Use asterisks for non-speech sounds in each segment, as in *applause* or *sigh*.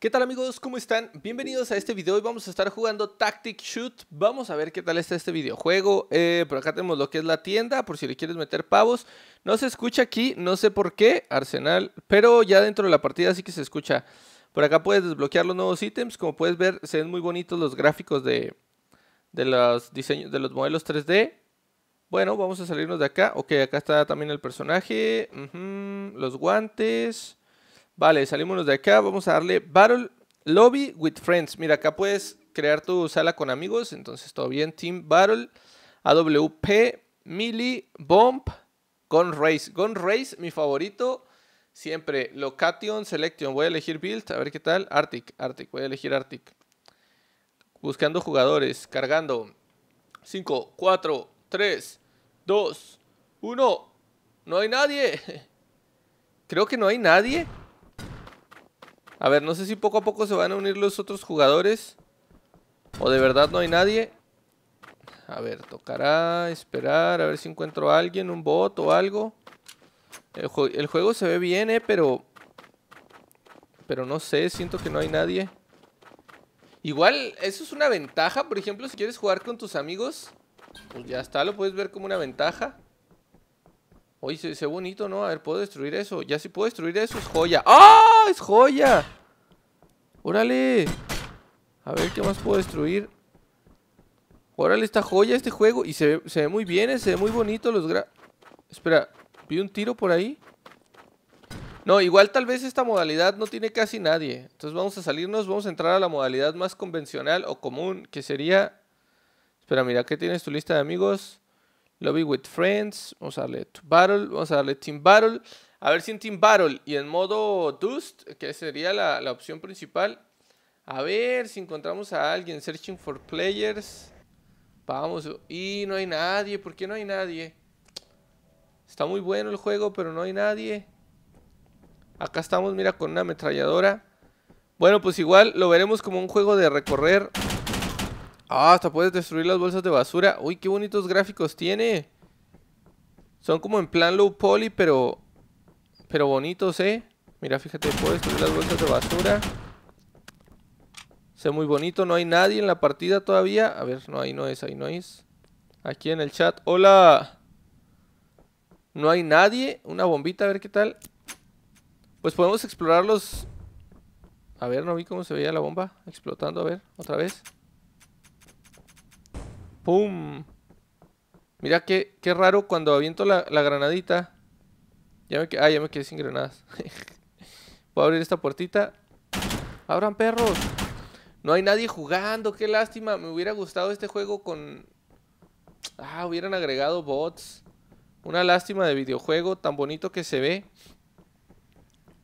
¿Qué tal amigos? ¿Cómo están? Bienvenidos a este video. Hoy vamos a estar jugando Tactic Shoot. Vamos a ver qué tal está este videojuego. Eh, por acá tenemos lo que es la tienda, por si le quieres meter pavos. No se escucha aquí, no sé por qué, Arsenal. Pero ya dentro de la partida sí que se escucha. Por acá puedes desbloquear los nuevos ítems. Como puedes ver, se ven muy bonitos los gráficos de, los diseños, de los modelos 3D. Bueno, vamos a salirnos de acá. Ok, acá está también el personaje. Los guantes. Vale, salimos de acá. Vamos a darle Battle Lobby with Friends. Mira, acá puedes crear tu sala con amigos. Entonces, todo bien. Team Battle, AWP, Mili, Bomb, Gun Race. Gun Race, mi favorito. Siempre. Location, Selection. Voy a elegir Build. A ver qué tal. Arctic, Arctic. Voy a elegir Arctic. Buscando jugadores. Cargando. 5, 4, 3, 2, 1. No hay nadie. *laughs* Creo que no hay nadie. A ver, no sé si poco a poco se van a unir los otros jugadores. O de verdad no hay nadie. A ver, tocará esperar, a ver si encuentro a alguien, un bot o algo. El, juego se ve bien, eh, pero... Pero no sé, siento que no hay nadie. Igual, eso es una ventaja. Por ejemplo, si quieres jugar con tus amigos, pues ya está, lo puedes ver como una ventaja. Oye, se, ve bonito, ¿no? A ver, ¿puedo destruir eso? Ya si puedo destruir eso, es joya ¡Ah! ¡Es joya! ¡Órale! A ver, ¿qué más puedo destruir? Órale, esta joya, este juego Y se ve, muy bien, ¿eh? se ve muy bonito los Espera, ¿vi un tiro por ahí? No, igual tal vez esta modalidad no tiene casi nadie Entonces vamos a salirnos, vamos a entrar a la modalidad más convencional o común Que sería... Espera, mira, ¿qué tienes tu lista de amigos? Lobby with friends. Vamos a darle battle. Vamos a darle team battle. A ver si en team battle y en modo dust, que sería la, la opción principal. A ver si encontramos a alguien. Searching for players. Vamos. Y no hay nadie. ¿Por qué no hay nadie? Está muy bueno el juego, pero no hay nadie. Acá estamos, mira, con una ametralladora. Bueno, pues igual lo veremos como un juego de recorrer Ah, hasta puedes destruir las bolsas de basura. Uy, qué bonitos gráficos tiene. Son como en plan low poly, pero... Pero bonitos, ¿eh? Mira, fíjate, puedo destruir las bolsas de basura. Se ve muy bonito. No hay nadie en la partida todavía. A ver, no, hay no es, ahí no es. Aquí en el chat. ¡Hola! No hay nadie. Una bombita, a ver qué tal. Pues podemos explorarlos A ver, no vi cómo se veía la bomba explotando. A ver, otra vez. ¡Pum! Mira qué, raro cuando aviento la, la granadita. Ya me, ah, ya me quedé sin granadas. Voy *laughs* a abrir esta puertita. ¡Abran, perros! No hay nadie jugando, qué lástima. Me hubiera gustado este juego con... Ah, hubieran agregado bots. Una lástima de videojuego, tan bonito que se ve.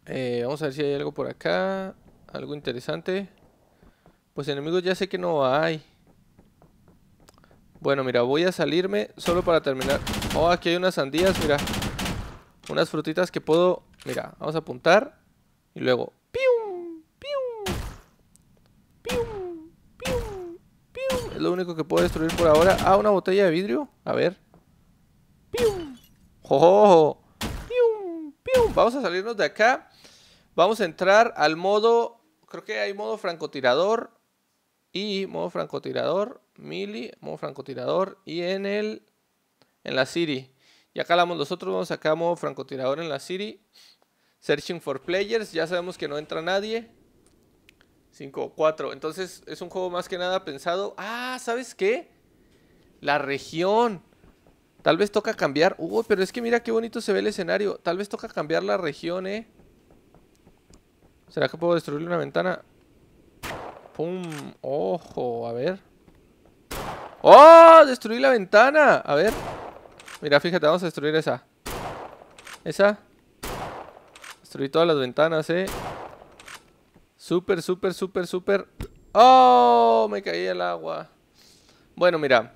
Eh, vamos a ver si hay algo por acá. Algo interesante. Pues enemigos ya sé que no hay. Bueno, mira, voy a salirme solo para terminar. Oh, aquí hay unas sandías, mira. Unas frutitas que puedo... Mira, vamos a apuntar. Y luego... ¡Pium! ¡Pium! ¡Pium! ¡Pium! Es lo único que puedo destruir por ahora. Ah, una botella de vidrio. A ver. ¡Pium! ¡Jojojo! ¡Pium! ¡Pium! Vamos a salirnos de acá. Vamos a entrar al modo... Creo que hay modo francotirador y modo francotirador, mili, modo francotirador y en el en la Y y acá los nosotros vamos a modo francotirador en la city Searching for players, ya sabemos que no entra nadie. 5 4. Entonces es un juego más que nada pensado. Ah, ¿sabes qué? La región. Tal vez toca cambiar. Uy, pero es que mira qué bonito se ve el escenario. Tal vez toca cambiar la región, ¿eh? ¿Será que puedo destruirle una ventana? ¡Pum! ¡Ojo! A ver. ¡Oh! ¡Destruí la ventana! A ver. Mira, fíjate, vamos a destruir esa. Esa. Destruí todas las ventanas, eh. Súper, súper, súper, súper. ¡Oh! Me caí el agua. Bueno, mira.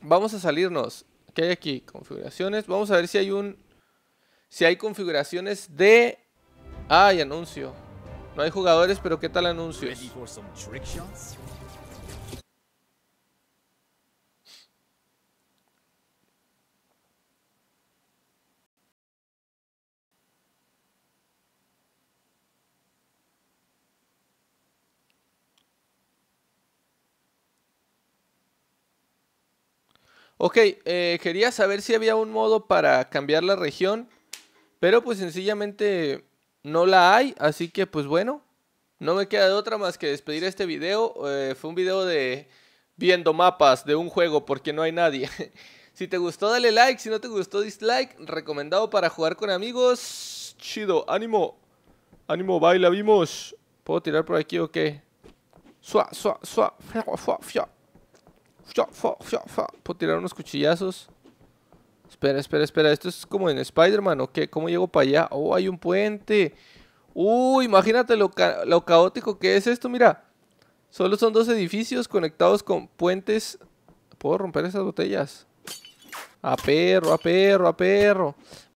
Vamos a salirnos. ¿Qué hay aquí? Configuraciones. Vamos a ver si hay un... Si hay configuraciones de... ¡Ay, anuncio! No hay jugadores, pero ¿qué tal anuncio. Ok, eh, quería saber si había un modo para cambiar la región, pero pues sencillamente no la hay, así que pues bueno, no me queda de otra más que despedir este video. Eh, fue un video de viendo mapas de un juego porque no hay nadie. *laughs* si te gustó dale like, si no te gustó dislike, recomendado para jugar con amigos. Chido, ánimo, ánimo, baila, vimos. ¿Puedo tirar por aquí o qué? Sua, sua, sua, fia, fia, fia. Fia, Puedo tirar unos cuchillazos. Espera, espera, espera. Esto es como en Spider-Man, ¿o qué? ¿Cómo llego para allá? Oh, hay un puente. Uy, uh, imagínate lo, lo caótico que es esto, mira. Solo son dos edificios conectados con puentes. ¿Puedo romper esas botellas? A perro, a perro, a perro.